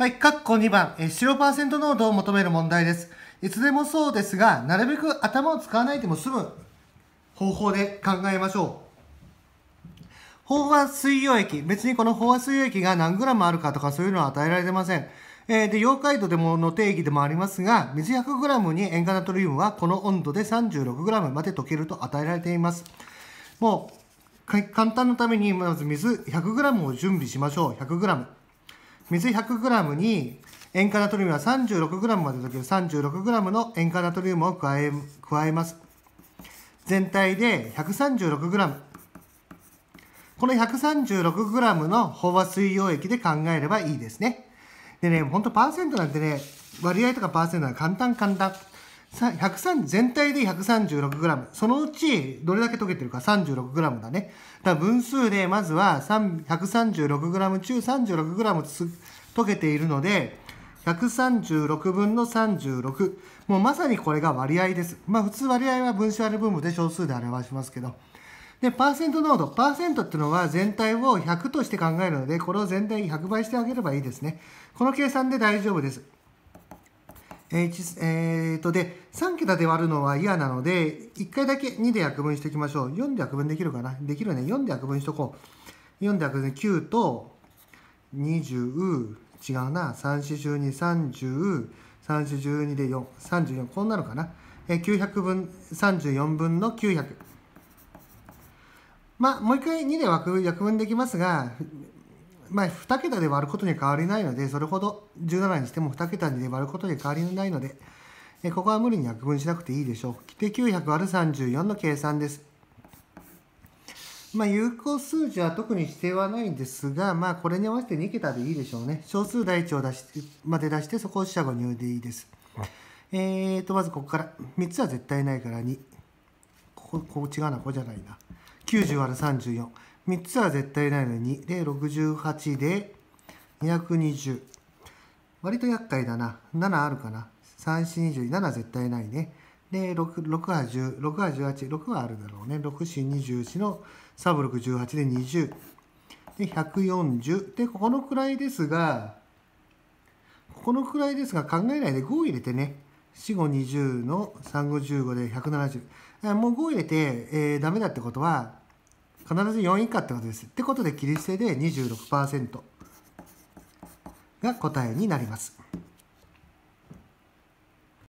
はい、括弧2番、え白パーセント濃度を求める問題です。いつでもそうですが、なるべく頭を使わないでも済む方法で考えましょう。飽和水溶液。別にこの飽和水溶液が何グラムあるかとかそういうのは与えられてません。えー、で、溶解度でもの定義でもありますが、水 100g に塩化ナトリウムはこの温度で 36g まで溶けると与えられています。もう、簡単のためにまず水 100g を準備しましょう。100g。水 100g に塩化ナトリウムは 36g までだける 36g の塩化ナトリウムを加え加えます全体で 136g この 136g の飽和水溶液で考えればいいですねでねほんとパーセントなんてね割合とかパーセントは簡単簡単全体で 136g そのうちどれだけ溶けてるか 36g だねだから分数でまずは 136g 中 36g 溶けているので136分の36もうまさにこれが割合ですまあ普通割合は分子割る分母で小数で表しますけどでパーセント濃度パーセントっていうのは全体を100として考えるのでこれを全体100倍してあげればいいですねこの計算で大丈夫ですえーえとで3桁で割るのは嫌なので1回だけ2で約分していきましょう4で約分できるかなできるね4で約分しとこう4で約分で9と20違うな341230 3412で4 34こうなるかな、えー、900分34分の900まあもう一回2で約分できますがまあ、2桁で割ることに変わりないので、それほど17にしても2桁で割ることに変わりないので、えここは無理に約分しなくていいでしょう。で、900割る34の計算です。まあ、有効数字は特に指定はないんですが、まあ、これに合わせて2桁でいいでしょうね。小数第一を出しまで出して、そこを四捨五入でいいです。えーと、まずここから。3つは絶対ないから2。ここ、ここ違うな、ここじゃないな。90割る34。3つは絶対ないのにで68で220割と厄介だな7あるかな3427絶対ないねで 6, 6は10 6は186はあるだろうね6421のブ6 1 8で20で140でここのくらいですがここのくらいですが考えないで5を入れてね4520の3515で170もう5を入れて、えー、ダメだってことは必ず4位以下ってことです。ってことで切り捨てで26%が答えになります。